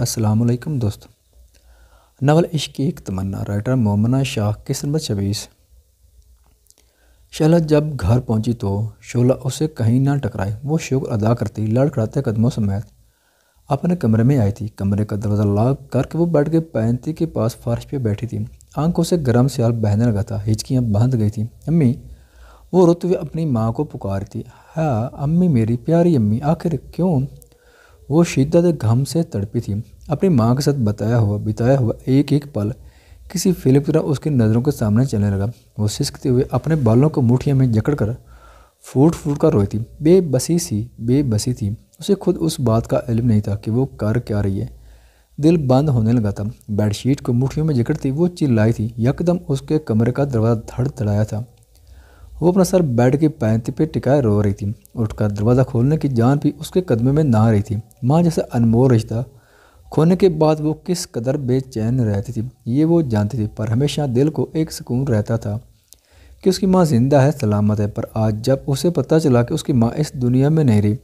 असलकम दोस्त नवल इश्क की एक तमन्ना राइटर मोमना शाह किस्म छब्बीस शहला जब घर पहुंची तो शोला उसे कहीं ना टकराई वो शुक्र अदा करती लड़खड़ाते कदमों समेत अपने कमरे में आई थी कमरे का दरवाज़ा लॉक करके वो बैठ के पैंती के पास फर्श पे बैठी थी आंखों से गर्म सियाल बहने लगा था हिचकियाँ बांध गई थी अम्मी वो रुत हुए अपनी माँ को पुकारती हाँ अम्मी मेरी प्यारी अम्मी आखिर क्यों वो शिद्दत घम से तड़पी थी अपनी माँ के साथ बताया हुआ बिताया हुआ एक एक पल किसी फिल्म की तरह उसकी नज़रों के सामने चलने लगा वो सिसकते हुए अपने बालों को मुठिया में जकड़ कर फूट फूट कर रोई थी बेबसी सी बेबसी थी उसे खुद उस बात का इलम नहीं था कि वो कर क्या रही है दिल बंद होने लगा था बेडशीट को मुठियों में जकड़ती वो चिल्लाई थी यकदम उसके कमरे का दरवाज़ा धड़ धड़ाया था वो अपना सर बेड के पैंती पे टिकाए रो रही थी उठकर दरवाज़ा खोलने की जान भी उसके कदमे में नहा रही थी माँ जैसा अनमोल रिश्ता खोने के बाद वो किस कदर बेचैन रहती थी ये वो जानती थी पर हमेशा दिल को एक सुकून रहता था कि उसकी माँ जिंदा है सलामत है पर आज जब उसे पता चला कि उसकी माँ इस दुनिया में नहीं रही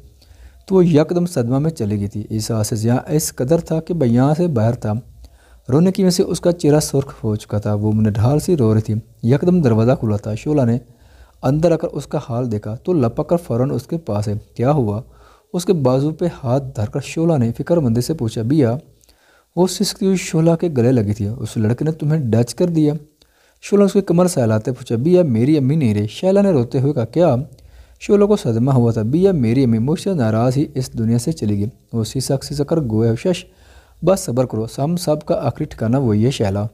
तो वो यकदम सदमा में चली गई थी इस आस यहाँ इस कदर था कि यहाँ से बाहर था रोने की वजह से उसका चेहरा सुर्ख हो चुका था वो ढाल सी रो रही थी यकदम दरवाज़ा खुला था शोला ने अंदर आकर उसका हाल देखा तो लपक कर फ़ौरन उसके पास है क्या हुआ उसके बाजू पे हाथ धरकर शोला ने फिक्रमंदी से पूछा बिया वो सिसकती हुई शोला के गले लगी थी उस लड़के ने तुम्हें डच कर दिया शोला उसकी कमर सहलाते पूछा बिया मेरी अम्मी नहीं रही शैला ने रोते हुए कहा क्या शोला को सदमा हुआ था बिया मेरी अम्मी मुझसे नाराज़ ही इस दुनिया से चली गई वो सिसक सिसक कर गोया शश बस सब्र करो हम सब का आखिरी ठिकाना वही है शैला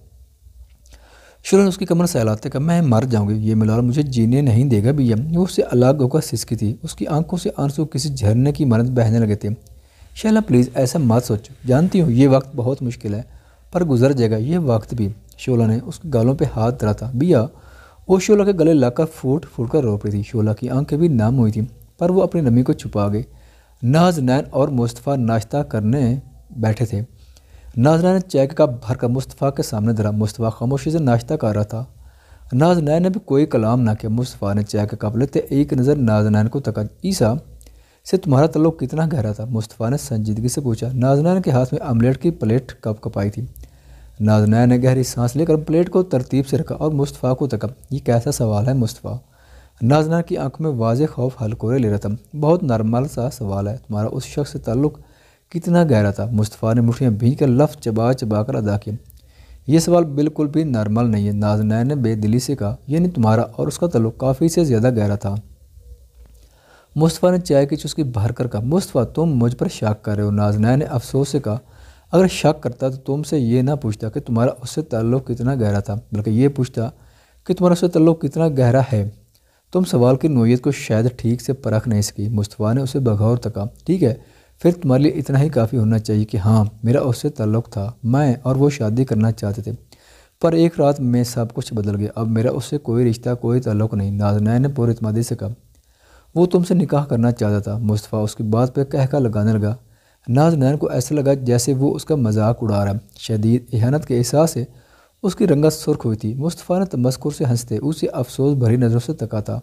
शुरू उसकी कमर से सहलाते कहा मैं मर जाऊंगी ये मिलाल मुझे जीने नहीं देगा भैया वो उससे अलग होकर सिसकी थी उसकी आंखों से आंसू किसी झरने की मदद बहने लगे थे शैला प्लीज़ ऐसा मत सोचो जानती हूँ ये वक्त बहुत मुश्किल है पर गुजर जाएगा ये वक्त भी शोला ने उसके गालों पर हाथ धरा था भैया वो शोला के गले लाकर फूट फूट कर रो पड़ी थी शोला की आंखें भी नम हुई थी पर वो अपनी नमी को छुपा गई नाज नैन और मुस्तफ़ा नाश्ता करने बैठे थे नाजनैन ने चेक का भरकर मुस्तफ़ा के सामने धरा मुस्तफ़ा खामोशी से नाश्ता कर रहा था नाजनैन ने भी कोई कलाम ना किया मुस्तफ़ा ने चेक का कप लेते एक नज़र नाजनैन को तका ईसा से तुम्हारा तल्लु कितना गहरा था मुस्तफ़ा ने संजीदगी से पूछा नाजनैन के हाथ में आमलेट की प्लेट कप कपाई थी नाजनैन ने गहरी सांस लेकर प्लेट को तरतीब से रखा और मुस्तफ़ा को तका ये कैसा सवाल है मुस्तफ़ा नाजनैन की आंख में वाज खौफ हलकोरे ले रहा था बहुत नॉर्मल सा सवाल है तुम्हारा उस शख्स से तल्लुक कितना गहरा था मुस्तफ़ा ने मुठियाँ भीज कर लफ्ज़ चबा चबा कर अदा किया ये सवाल बिल्कुल भी नॉर्मल नहीं है नाजनैन ने बेदिली से कहा यानी तुम्हारा और उसका तल्लुक काफ़ी से ज़्यादा गहरा था मुस्तफ़ा ने चाय की चुस्की भर कर कहा मुस्तफ़ा तुम मुझ पर शक कर रहे हो नाजनैन ने अफसोस से कहा अगर शक करता तो तुमसे ये ना पूछता कि तुम्हारा उससे तल्लु कितना गहरा था बल्कि ये पूछता कि तुम्हारा उससे तल्लु कितना गहरा है तुम सवाल की नोयत को शायद ठीक से परख नहीं सकी मुस्तफ़ा ने उसे बघौर तका ठीक है फिर तुम्हारे लिए इतना ही काफ़ी होना चाहिए कि हाँ मेरा उससे ताल्लुक़ था मैं और वो शादी करना चाहते थे पर एक रात में सब कुछ बदल गया अब मेरा उससे कोई रिश्ता कोई ताल्लुक़ नहीं नाजनाया ने पूरे इतमादी से कहा वो तुमसे निकाह करना चाहता था मुस्तफ़ा उसकी बात पर कहका लगाने लगा नाजनैन को ऐसा लगा जैसे वो उसका मजाक उड़ा रहा शदीद एहानत के एहसास से उसकी रंगत सुर्ख हुई थी मुस्तफ़ा ने तमस्कुर से हंसते उसे अफसोस भरी नज़रों से तका था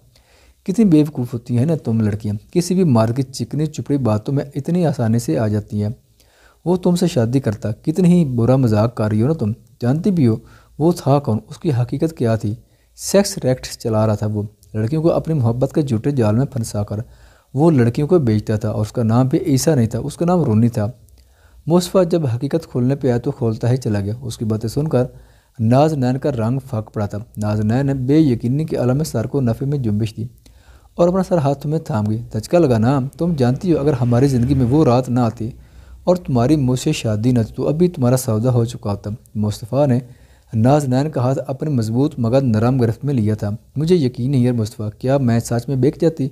कितनी बेवकूफ़ होती हैं ना तुम लड़कियाँ किसी भी मार्ग की चिकनी चुपड़ी बातों में इतनी आसानी से आ जाती हैं वो तुमसे शादी करता कितनी ही बुरा मजाक कर रही हो ना तुम जानती भी हो वो था कौन उसकी हकीकत क्या थी सेक्स रैक्ट चला रहा था वो लड़कियों को अपनी मोहब्बत के झूठे जाल में फंसा कर वो लड़कियों को बेचता था और उसका नाम भी ईसा नहीं था उसका नाम रोनी था मुस्फा जब हकीकत खोलने पर आया तो खोलता ही चला गया उसकी बातें सुनकर नाज नैन का रंग फक पड़ा था नाज नैन ने बेयकीनी के आलम सर को नफ़े में जुम्बिश दी और अपना सर हाथ तुम्हें थाम गई धचका ना तुम जानती हो अगर हमारी ज़िंदगी में वो रात ना आती और तुम्हारी मुझसे शादी न तो अभी तुम्हारा सौदा हो चुका होता मुस्तफ़ा ने नाजनैन का हाथ अपने मजबूत मगर नरम गिरफ्त में लिया था मुझे यकीन नहीं है मुस्तफ़ा क्या मैं सच में बेच जाती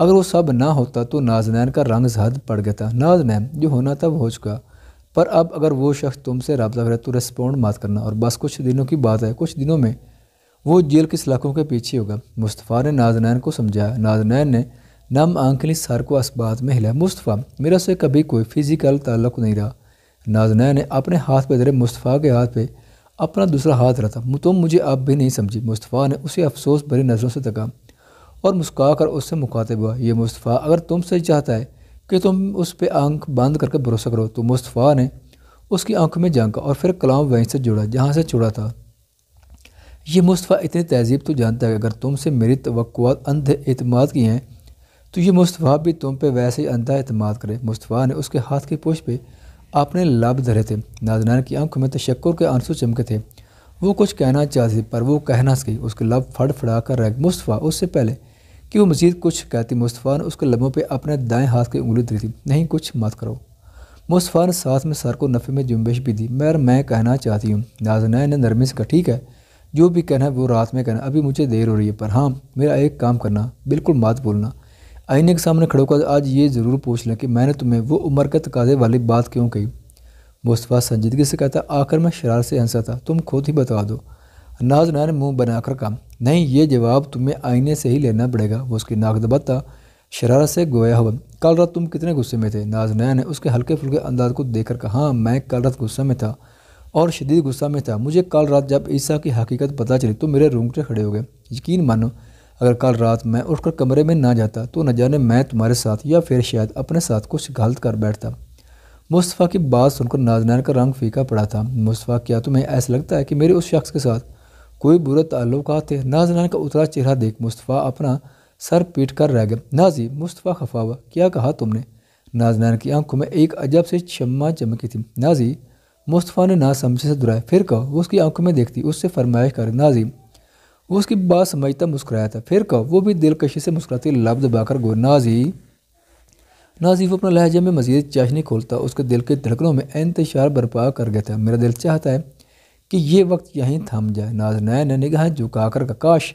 अगर वो सब ना होता तो नाजनैन का रंग जहद पड़ गया था नाजनैन जो होना था वो हो चुका पर अब अगर वो शख्स तुमसे रबता करे तो रेस्पोंड मत करना और बस कुछ दिनों की बात है कुछ दिनों में वो जेल की सलाखों के पीछे होगा मुस्तफ़ा ने नाजनैन को समझाया नाजनैन ने नम आंखली सर को असबात में हिलाया मुस्तफ़ा मेरा से कभी कोई फिज़िकल ताल्लुक नहीं रहा नाजनैन ने अपने हाथ पे धरे मुस्तफ़ा के हाथ पे अपना दूसरा हाथ रखा तुम तो मुझे अब भी नहीं समझी मुस्तफ़ा ने उसे अफसोस भरी नज़रों से तका और मुस्का कर उससे मुखातिब हुआ ये मुस्तफ़ा अगर तुमसे चाहता है कि तुम उस पर आंख बंद करके भरोसा करो तो मुस्तफ़ा ने उसकी आंख में झांका और फिर कलाम वहीं से जुड़ा जहाँ से छुड़ा था ये मुस्तफ़ा इतनी तहजीब तो जानता है अगर तुमसे मेरी तो अंध अतमाद की हैं तो ये मुस्तफ़ा भी तुम पे वैसे ही अंधा अतमाद करे मुस्तफ़ा ने उसके हाथ की पोछ पे अपने लाभ धरे थे नाजनान की आंखों में तशक्र के आंसू चमके थे वो कुछ कहना चाहती पर वो कहना ना सकी उसके लब फड़ फड़ा कर रह मुस्तफ़ा उससे पहले कि वो मज़ीद कुछ कहती मुस्तफ़ा ने उसके लबों पर अपने दाएँ हाथ की उंगली धरी थी नहीं कुछ मत करो मुस्तफ़ा ने साथ में सर को नफ़े में जुम्बिश भी दी मैर मैं कहना चाहती हूँ नाजनान ने नरमी से कहा ठीक है जो भी कहना है वो रात में कहना अभी मुझे देर हो रही है पर हाँ मेरा एक काम करना बिल्कुल मत बोलना आईने के सामने खड़ो का आज ये ज़रूर पूछ लें कि मैंने तुम्हें वो उम्र के तकाजे वाली बात क्यों कही मुस्तफ़ा संजीदगी से कहता आखिर मैं शरार से हंसा था तुम खुद ही बता दो नाज ने मुंह बनाकर कहा नहीं ये जवाब तुम्हें आईने से ही लेना पड़ेगा वो उसकी नाक दबाता शरारत से गोया हुआ कल रात तुम कितने गुस्से में थे नाज नया ने उसके हल्के फुल्के अंदाज को देखकर कहा हाँ मैं कल रात गुस्से में था और शदीद गुस्सा में था मुझे कल रात जब ईसा की हकीकत पता चली तो मेरे रोंगटे खड़े हो गए यकीन मानो अगर कल रात मैं उठकर कमरे में ना जाता तो न जाने मैं तुम्हारे साथ या फिर शायद अपने साथ कुछ गलत कर बैठता मुस्तफ़ा की बात सुनकर नाजनान का रंग फीका पड़ा था मुस्तफ़ा क्या तुम्हें ऐसा लगता है कि मेरे उस शख्स के साथ कोई बुरे ताल्लुकात थे नाजनान का उतरा चेहरा देख मुस्तफ़ा अपना सर पीट कर रह गए नाजी मुस्तफ़ा खफा हुआ क्या कहा तुमने नाजनान की आंखों में एक अजब से शम्मा चमकी थी नाजी मुस्तफ़ा ने ना समझे से दुराया फिर कहो वो उसकी आंखों में देखती उससे फरमाइश कर नाजिम वो उसकी बात समझता मुस्कुराया था फिर कहो वो भी दिलकशी से मुस्कुराती लब दबाकर गो नाजी नाजी वो अपना लहजे में मजीद चाशनी खोलता उसके दिल के धड़कनों में इंतशार बर्पा कर गया था मेरा दिल चाहता है कि ये वक्त यहीं थम जाए नाज नए ने झुका कर काश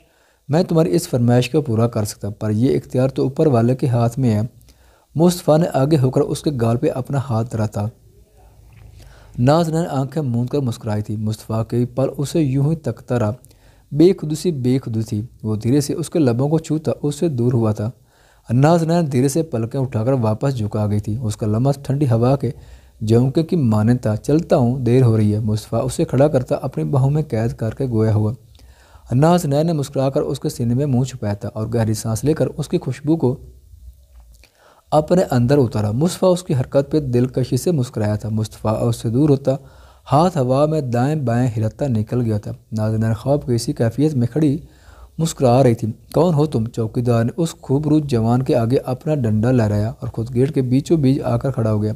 मैं तुम्हारी इस फरमाइश को पूरा कर सकता पर यह इख्तियार तो ऊपर वाले के हाथ में है मुस्तफ़ा ने आगे होकर उसके गाल पर अपना हाथ धरा था नाजनन आंखें मूंद कर मुस्कुराई थी मुस्तफ़ा के पल उसे यूं ही तकता रहा बेखुदी थी वो धीरे से उसके लबों को छूता उससे दूर हुआ था नाजनन धीरे से पलकें उठाकर वापस झुका गई थी उसका लम्बा ठंडी हवा के जौके की मान्यता चलता हूँ देर हो रही है मुस्तफ़ा उसे खड़ा करता अपनी बहू में कैद करके गोया हुआ नैन ने मुस्कुराकर उसके सीने में मुंह छुपाया था और गहरी सांस लेकर उसकी खुशबू को अपने अंदर उतारा मुस्तफ़ा उसकी हरकत पर दिलकशी से मुस्कराया था मुस्तफ़ा उससे दूर होता हाथ हवा में दाएं बाएं हिलता निकल गया था नाजन ख्वाब की इसी कैफियत में खड़ी मुस्करा रही थी कौन हो तुम चौकीदार ने उस खूबरूज जवान के आगे अपना डंडा लहराया और खुद गेट के बीचों बीच आकर खड़ा हो गया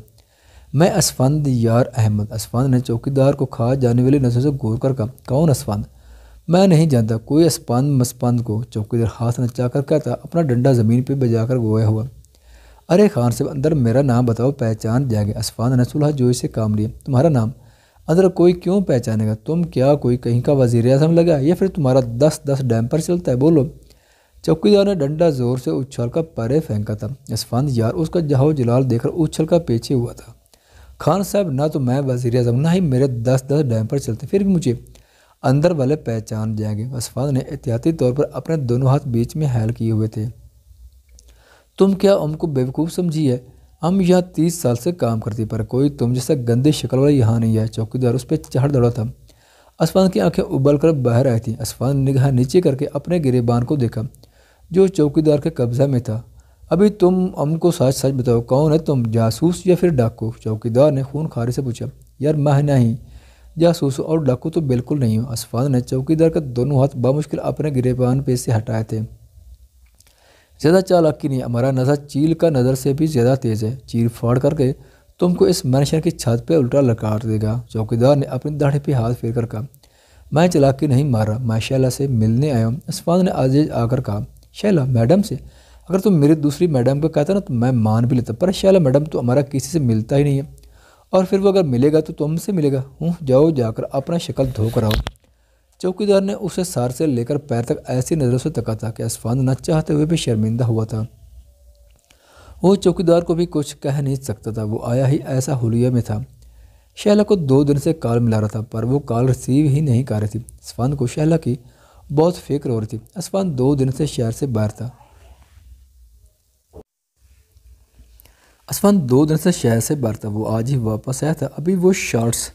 मैं असफंद यार अहमद असफंद ने चौकीदार को खा जाने वाली नजर से गौर कर कहा कौन असफंद मैं नहीं जानता कोई असपंद मसपंद को चौकीदार हाथ नचा कर कहता अपना डंडा ज़मीन पर बजा कर गोया हुआ अरे खान साहब अंदर मेरा नाम बताओ पहचान जाएंगे असफान ने सुलह जोई से काम लिया तुम्हारा नाम अंदर कोई क्यों पहचानेगा तुम क्या कोई कहीं का वजीर अजम लगा या फिर तुम्हारा दस दस डैम पर चलता है बोलो चौकीदार ने डंडा जोर से उछल का परे फेंका था असफान यार उसका जहाव जलाल देखकर उछल का पीछे हुआ था खान साहब ना तो मैं वजीर अजम ना ही मेरे दस दस डैम पर चलते फिर भी मुझे अंदर वाले पहचान जाएंगे असफान ने एहतियाती तौर पर अपने दोनों हाथ बीच में हैल किए हुए थे तुम क्या हमको बेवकूफ़ समझी है हम यहाँ तीस साल से काम करते पर कोई तुम जैसा गंदे शक्ल वाला यहाँ नहीं है चौकीदार उस पर चढ़ दौड़ा था असफान की आंखें उबल कर बाहर आई थी असफान ने निगाह नीचे करके अपने गिरेबान को देखा जो चौकीदार के कब्जा में था अभी तुम हमको सच सच बताओ कौन है तुम जासूस या फिर डाकू चौकीदार ने खून खारी से पूछा यार मैं नहीं जासूस और डाकू तो बिल्कुल नहीं हूँ असफान ने चौकीदार का दोनों हाथ बामुश्किल अपने गिरेबान पे से हटाए थे ज़्यादा चालाकी नहीं हमारा नज़र चील का नज़र से भी ज़्यादा तेज़ है चील फाड़ करके तुमको इस मैनशर की छत पर उल्टा लकार देगा चौकीदार ने अपनी दाढ़ी पर हाथ फेर कर कहा मैं चलाकी नहीं मारा मैं शैला से मिलने आया हूँ इस्फान ने आजेज आकर कहा शैला मैडम से अगर तुम मेरी दूसरी मैडम को कहता ना तो मैं मान भी लेता पर शैला मैडम तो हमारा किसी से मिलता ही नहीं है और फिर वो अगर मिलेगा तो तुमसे मिलेगा हूँ जाओ जाकर अपना शक्ल धोकर आओ चौकीदार ने उसे सार से लेकर पैर तक ऐसी नज़रों से तका था कि असफान न चाहते हुए भी शर्मिंदा हुआ था वो चौकीदार को भी कुछ कह नहीं सकता था वो आया ही ऐसा हुलिया में था शहला को दो दिन से कॉल मिला रहा था पर वो कॉल रिसीव ही नहीं कर रही थी असफान को शहला की बहुत फिक्र हो रही थी असफान दो दिन से शहर से बाहर था असफान दो दिन से शहर से बाहर था वो आज ही वापस आया था अभी वो शॉर्ट्स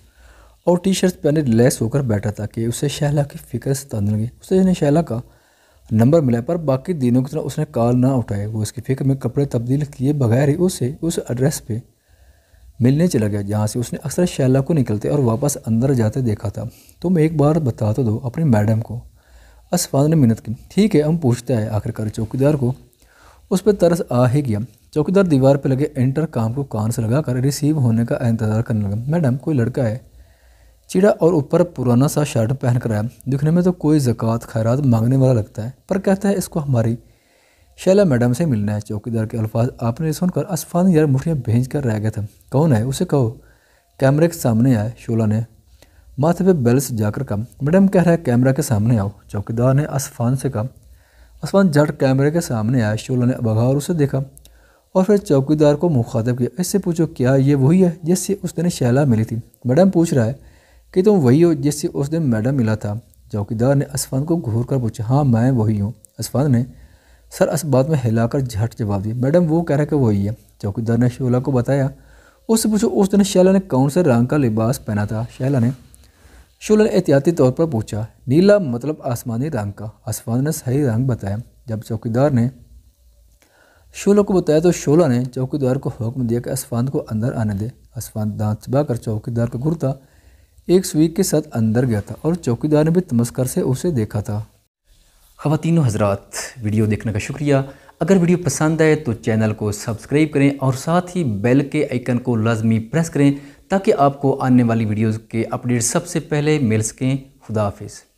और टी शर्ट पहने रिलैक्स होकर बैठा था कि उसे शैला की फिक्र सताने लगी उसे जिन्हें शैला का नंबर मिला पर बाकी दिनों की तरह उसने कॉल ना उठाए वो उसकी फिक्र में कपड़े तब्दील किए बगैर ही उसे उस एड्रेस पे मिलने चला गया जहाँ से उसने अक्सर शैला को निकलते और वापस अंदर जाते देखा था तुम तो एक बार बता तो दो अपनी मैडम को असफाद ने मिन्नत की ठीक है हम पूछते हैं आखिरकार चौकीदार को उस पर तरस आ ही गया चौकीदार दीवार पर लगे इंटर काम को कान से लगा कर रिसीव होने का इंतजार करने लगा मैडम कोई लड़का है चिड़ा और ऊपर पुराना सा शर्ट पहन कर आया दिखने में तो कोई ज़क़़त खैरात मांगने वाला लगता है पर कहता है इसको हमारी शैला मैडम से मिलना है चौकीदार के अल्फाज आपने सुनकर असफान यार मुठियाँ भेज कर रह गया था कौन है उसे कहो कैमरे के सामने आया शोला ने माथे पे से जाकर कहा मैडम कह रहा है कैमरा के सामने आओ चौकीदार ने असफान से कहा असफान जट कैमरे के सामने आया शोला ने और उसे देखा और फिर चौकीदार को मुखातब किया इससे पूछो क्या ये वही है जिससे उस दिन शैला मिली थी मैडम पूछ रहा है कि तुम वही हो जिससे उस दिन मैडम मिला था चौकीदार ने असफान को घूर कर पूछा हाँ मैं वही हूँ असफान ने सर इस बात में हिलाकर झट जवाब दिया मैडम वो कह रहा है कि वही है चौकीदार ने शोला को बताया उससे पूछो उस दिन शैला ने कौन से रंग का लिबास पहना था शैला ने शोला ने एहतियाती तौर पर पूछा नीला मतलब आसमानी रंग का आसमान ने सही रंग बताया जब चौकीदार ने शोला को बताया तो शोला ने चौकीदार को हुक्म दिया कि असफान को अंदर आने दे असफान दांत चबा कर चौकीदार का घुरता एक स्वीक के साथ अंदर गया था और चौकीदार ने भी तमस्कर से उसे देखा था ख़वातिनों हजरात वीडियो देखने का शुक्रिया अगर वीडियो पसंद आए तो चैनल को सब्सक्राइब करें और साथ ही बेल के आइकन को लाजमी प्रेस करें ताकि आपको आने वाली वीडियोज़ के अपडेट सबसे पहले मिल सकें खुदाफिज